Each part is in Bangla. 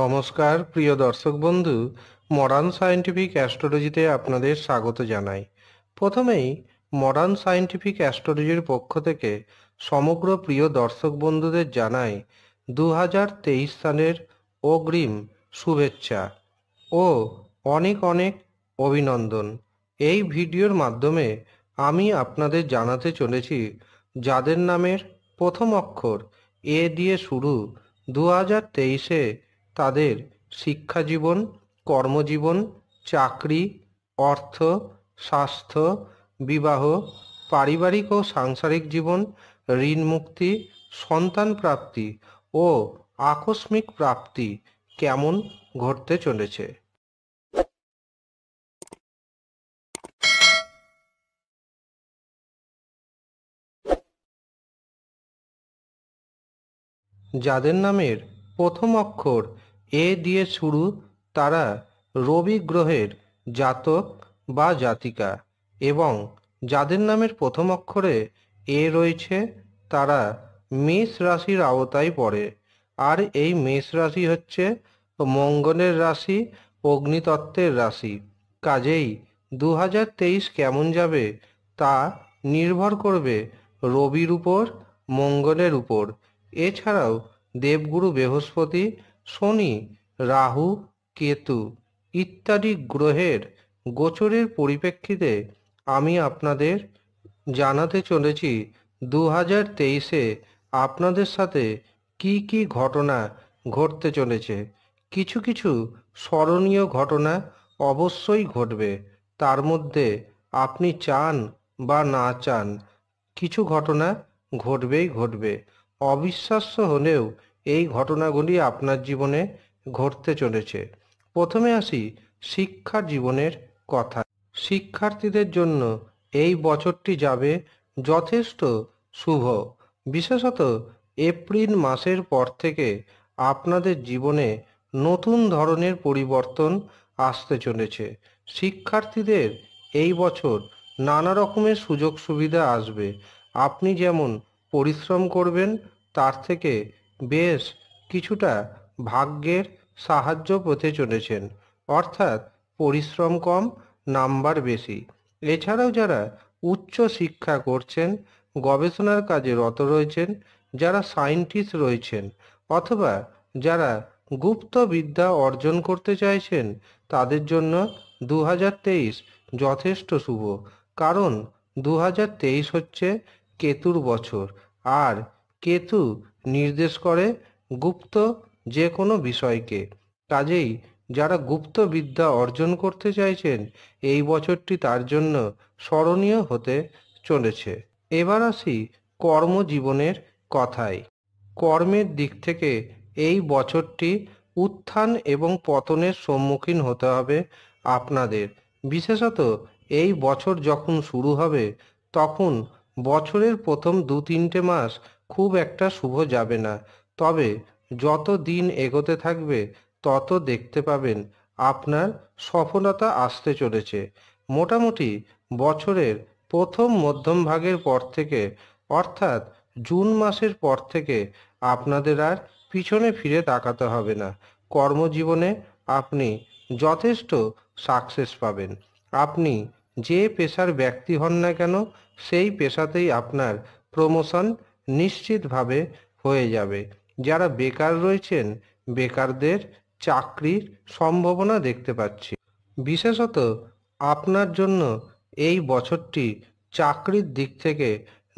নমস্কার প্রিয় দর্শক বন্ধু মডার্ন সায়েন্টিফিক অ্যাস্ট্রোলজিতে আপনাদের স্বাগত জানাই প্রথমেই মডার্ন সায়েন্টিফিক অ্যাস্ট্রোলজির পক্ষ থেকে সমগ্র প্রিয় দর্শক বন্ধুদের জানাই দু সালের অগ্রিম শুভেচ্ছা ও অনেক অনেক অভিনন্দন এই ভিডিওর মাধ্যমে আমি আপনাদের জানাতে চলেছি যাদের নামের প্রথম অক্ষর এ দিয়ে শুরু দু হাজার তেইশে তাদের শিক্ষাজীবন কর্মজীবন চাকরি অর্থ স্বাস্থ্য বিবাহ পারিবারিক ও সাংসারিক জীবন ঋণ মুক্তি সন্তান প্রাপ্তি ও আকস্মিক প্রাপ্তি কেমন ঘটতে চলেছে যাদের নামের প্রথম অক্ষর এ দিয়ে শুরু তারা রবি গ্রহের জাতক বা জাতিকা এবং যাদের নামের প্রথম অক্ষরে এ রয়েছে তারা মেষ রাশির আওতায় পড়ে আর এই মেষ রাশি হচ্ছে মঙ্গলের রাশি অগ্নিতত্ত্বের রাশি কাজেই দু কেমন যাবে তা নির্ভর করবে রবির উপর মঙ্গলের উপর এছাড়াও দেবগুরু বৃহস্পতি শনি রাহু কেতু ইত্যাদি গ্রহের গোচরের পরিপ্রেক্ষিতে আমি আপনাদের জানাতে চলেছি দু হাজার তেইশে আপনাদের সাথে কি কি ঘটনা ঘটতে চলেছে কিছু কিছু স্মরণীয় ঘটনা অবশ্যই ঘটবে তার মধ্যে আপনি চান বা না চান কিছু ঘটনা ঘটবেই ঘটবে অবিশ্বাস্য হলেও এই ঘটনাগুলি আপনার জীবনে ঘটতে চলেছে প্রথমে আসি শিক্ষা জীবনের কথা শিক্ষার্থীদের জন্য এই বছরটি যাবে যথেষ্ট শুভ বিশেষত এপ্রিল মাসের পর থেকে আপনাদের জীবনে নতুন ধরনের পরিবর্তন আসতে চলেছে শিক্ষার্থীদের এই বছর নানা রকমের সুযোগ সুবিধা আসবে আপনি যেমন পরিশ্রম করবেন তার থেকে বেশ কিছুটা ভাগ্যের সাহায্য পেতে চলেছেন অর্থাৎ পরিশ্রম কম নাম্বার বেশি এছাড়াও যারা উচ্চ শিক্ষা করছেন গবেষণার কাজে রত রয়েছেন যারা সায়েন্টিস্ট রয়েছেন অথবা যারা গুপ্ত বিদ্যা অর্জন করতে চাইছেন তাদের জন্য দু যথেষ্ট শুভ কারণ দু হচ্ছে কেতুর বছর আর কেতু নির্দেশ করে গুপ্ত যে কোনো বিষয়কে কাজেই যারা গুপ্ত বিদ্যা অর্জন করতে চাইছেন এই বছরটি তার জন্য স্মরণীয় হতে চলেছে এবার আসি কর্মজীবনের কথায় কর্মের দিক থেকে এই বছরটি উত্থান এবং পতনের সম্মুখীন হতে হবে আপনাদের বিশেষত এই বছর যখন শুরু হবে তখন বছরের প্রথম দু তিনটে মাস খুব একটা শুভ যাবে না তবে যত দিন এগোতে থাকবে তত দেখতে পাবেন আপনার সফলতা আসতে চলেছে মোটামুটি বছরের প্রথম মধ্যম ভাগের পর থেকে অর্থাৎ জুন মাসের পর থেকে আপনাদের আর পিছনে ফিরে তাকাতে হবে না কর্মজীবনে আপনি যথেষ্ট সাকসেস পাবেন আপনি যে পেশার ব্যক্তি হন না কেন সেই পেশাতেই আপনার প্রমোশন নিশ্চিতভাবে হয়ে যাবে যারা বেকার রয়েছেন বেকারদের চাকরির সম্ভাবনা দেখতে পাচ্ছি বিশেষত আপনার জন্য এই বছরটি চাকরির দিক থেকে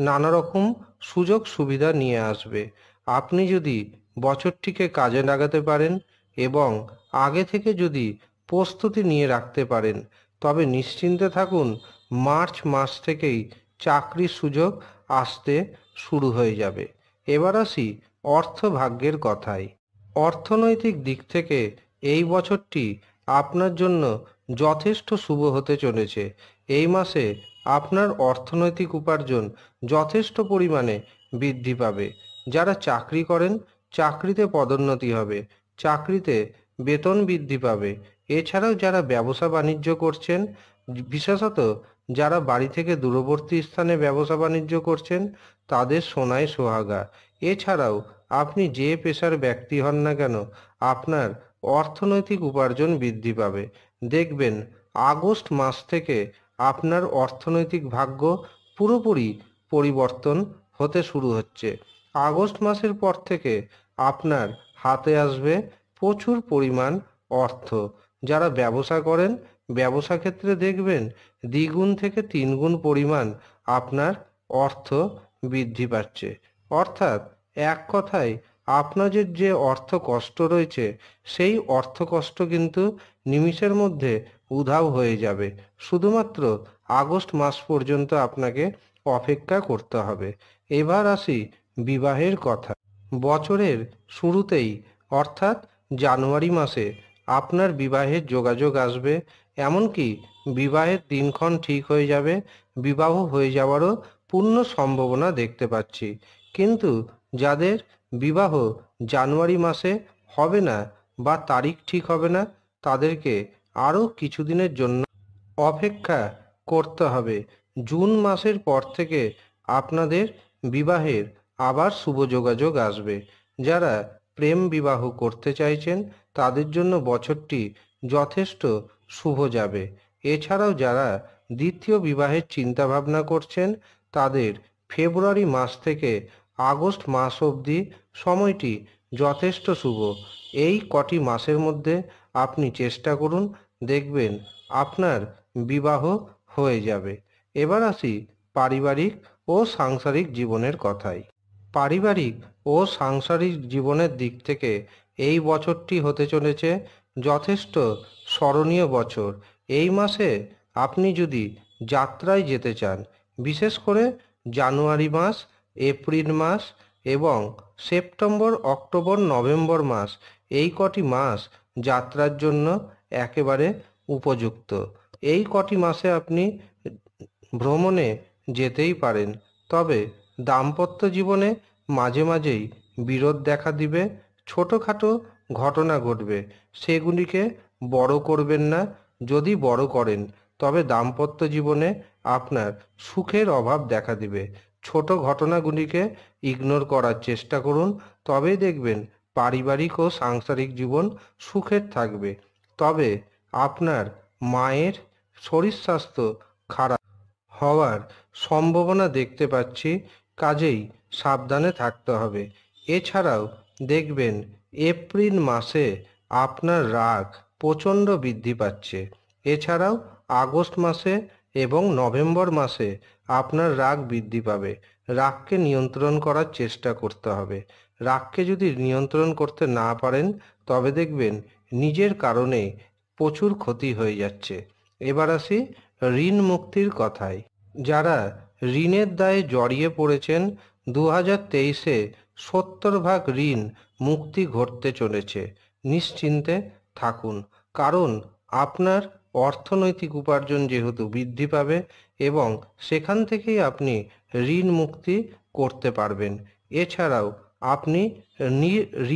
নানা রকম সুযোগ সুবিধা নিয়ে আসবে আপনি যদি বছরটিকে কাজে লাগাতে পারেন এবং আগে থেকে যদি প্রস্তুতি নিয়ে রাখতে পারেন তবে নিশ্চিন্তে থাকুন মার্চ মাস থেকেই চাকরির সুযোগ আসতে শুরু হয়ে যাবে এবার আসি অর্থভাগ্যের কথায় অর্থনৈতিক দিক থেকে এই বছরটি আপনার জন্য যথেষ্ট শুভ হতে চলেছে এই মাসে আপনার অর্থনৈতিক উপার্জন যথেষ্ট পরিমাণে বৃদ্ধি পাবে যারা চাকরি করেন চাকরিতে পদোন্নতি হবে চাকরিতে বেতন বৃদ্ধি পাবে এছাড়াও যারা ব্যবসা বাণিজ্য করছেন বিশেষত যারা বাড়ি থেকে দূরবর্তী স্থানে ব্যবসা বাণিজ্য করছেন তাদের সোনায় সোহাগা এছাড়াও আপনি যে পেশার ব্যক্তি হন না কেন আপনার অর্থনৈতিক উপার্জন বৃদ্ধি পাবে দেখবেন আগস্ট মাস থেকে আপনার অর্থনৈতিক ভাগ্য পুরোপুরি পরিবর্তন হতে শুরু হচ্ছে আগস্ট মাসের পর থেকে আপনার হাতে আসবে প্রচুর পরিমাণ অর্থ যারা ব্যবসা করেন ব্যবসা ক্ষেত্রে দেখবেন দ্বিগুণ থেকে তিনগুণ পরিমাণ আপনার অর্থ বৃদ্ধি পাচ্ছে অর্থাৎ এক কথায় আপনাদের যে অর্থ কষ্ট রয়েছে সেই অর্থ কষ্ট কিন্তু নিমিষের মধ্যে উধাও হয়ে যাবে শুধুমাত্র আগস্ট মাস পর্যন্ত আপনাকে অপেক্ষা করতে হবে এবার আসি বিবাহের কথা বছরের শুরুতেই অর্থাৎ জানুয়ারি মাসে আপনার বিবাহের যোগাযোগ আসবে এমনকি বিবাহের দিনক্ষণ ঠিক হয়ে যাবে বিবাহ হয়ে যাওয়ারও পূর্ণ সম্ভাবনা দেখতে পাচ্ছি কিন্তু যাদের বিবাহ জানুয়ারি মাসে হবে না বা তারিখ ঠিক হবে না তাদেরকে আরও কিছুদিনের জন্য অপেক্ষা করতে হবে জুন মাসের পর থেকে আপনাদের বিবাহের আবার শুভ যোগাযোগ আসবে যারা প্রেম বিবাহ করতে চাইছেন তাদের জন্য বছরটি যথেষ্ট শুভ যাবে এছাড়াও যারা দ্বিতীয় বিবাহের চিন্তাভাবনা করছেন তাদের ফেব্রুয়ারি মাস থেকে আগস্ট মাস অবধি সময়টি যথেষ্ট শুভ এই কটি মাসের মধ্যে আপনি চেষ্টা করুন দেখবেন আপনার বিবাহ হয়ে যাবে এবার আসি পারিবারিক ও সাংসারিক জীবনের কথায় পারিবারিক ও সাংসারিক জীবনের দিক থেকে এই বছরটি হতে চলেছে যথেষ্ট স্মরণীয় বছর এই মাসে আপনি যদি যাত্রায় যেতে চান বিশেষ করে জানুয়ারি মাস এপ্রিল মাস এবং সেপ্টেম্বর অক্টোবর নভেম্বর মাস এই কটি মাস যাত্রার জন্য একেবারে উপযুক্ত এই কটি মাসে আপনি ভ্রমণে যেতেই পারেন তবে দাম্পত্য জীবনে মাঝে মাঝেই বিরোধ দেখা দিবে ছোটোখাটো ঘটনা ঘটবে সেগুলিকে বড় করবেন না যদি বড় করেন তবে দাম্পত্য জীবনে আপনার সুখের অভাব দেখা দিবে ছোট ঘটনাগুলিকে ইগনোর করার চেষ্টা করুন তবেই দেখবেন পারিবারিক ও সাংসারিক জীবন সুখের থাকবে তবে আপনার মায়ের শরীর স্বাস্থ্য খারাপ হওয়ার সম্ভাবনা দেখতে পাচ্ছি কাজেই সাবধানে থাকতে হবে এছাড়াও দেখবেন এপ্রিল মাসে আপনার রাগ প্রচণ্ড বৃদ্ধি পাচ্ছে এছাড়াও আগস্ট মাসে এবং নভেম্বর মাসে আপনার রাগ বৃদ্ধি পাবে রাগকে নিয়ন্ত্রণ করার চেষ্টা করতে হবে রাগকে যদি নিয়ন্ত্রণ করতে না পারেন তবে দেখবেন নিজের কারণে প্রচুর ক্ষতি হয়ে যাচ্ছে এবার আসি ঋণ মুক্তির কথায় যারা ঋণের দায়ে জড়িয়ে পড়েছেন দু হাজার তেইশে সত্তর ভাগ ঋণ মুক্তি ঘটতে চলেছে নিশ্চিন্তে থাকুন কারণ আপনার অর্থনৈতিক উপার্জন যেহেতু বৃদ্ধি পাবে এবং সেখান থেকেই আপনি ঋণ মুক্তি করতে পারবেন এছাড়াও আপনি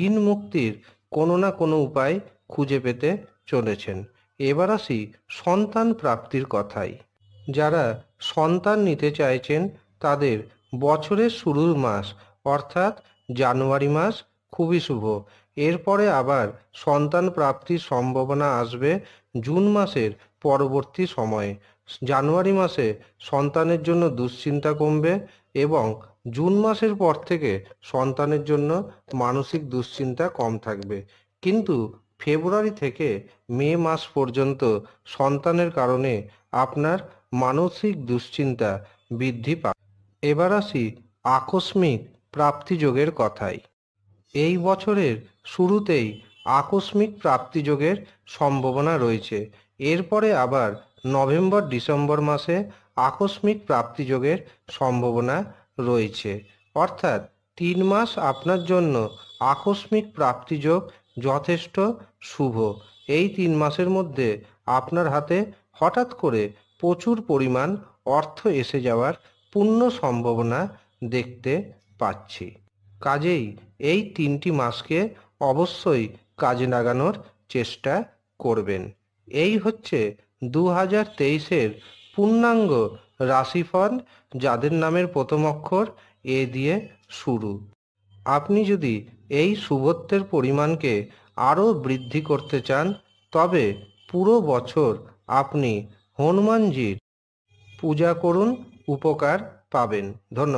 ঋণ মুক্তির কোনো না কোনো উপায় খুঁজে পেতে চলেছেন এবার আসি সন্তান প্রাপ্তির কথাই যারা সন্তান নিতে চাইছেন তাদের বছরের শুরুর মাস অর্থাৎ জানুয়ারি মাস খুবই শুভ এরপরে আবার সন্তান প্রাপ্তির সম্ভাবনা আসবে জুন মাসের পরবর্তী সময়ে জানুয়ারি মাসে সন্তানের জন্য দুশ্চিন্তা কমবে এবং জুন মাসের পর থেকে সন্তানের জন্য মানসিক দুশ্চিন্তা কম থাকবে কিন্তু ফেব্রুয়ারি থেকে মে মাস পর্যন্ত সন্তানের কারণে আপনার মানসিক দুশ্চিন্তা বৃদ্ধি পাবে এবার আসি আকস্মিক প্রাপ্তিযোগের কথাই এই বছরের শুরুতেই আকস্মিক প্রাপ্তিযোগের সম্ভাবনা রয়েছে এরপরে আবার নভেম্বর ডিসেম্বর মাসে আকস্মিক প্রাপ্তিযোগের সম্ভাবনা রয়েছে অর্থাৎ তিন মাস আপনার জন্য আকস্মিক প্রাপ্তিযোগ যথেষ্ট শুভ এই তিন মাসের মধ্যে আপনার হাতে হঠাৎ করে প্রচুর পরিমাণ অর্থ এসে যাওয়ার পূর্ণ সম্ভাবনা দেখতে পাচ্ছি কাজেই এই তিনটি মাসকে অবশ্যই কাজে লাগানোর চেষ্টা করবেন এই হচ্ছে দু হাজার তেইশের পূর্ণাঙ্গ রাশিফল যাদের নামের প্রথম অক্ষর এ দিয়ে শুরু আপনি যদি এই শুভত্বের পরিমাণকে আরও বৃদ্ধি করতে চান তবে পুরো বছর আপনি হনুমানজির পূজা করুন উপকার পাবেন ধন্যবাদ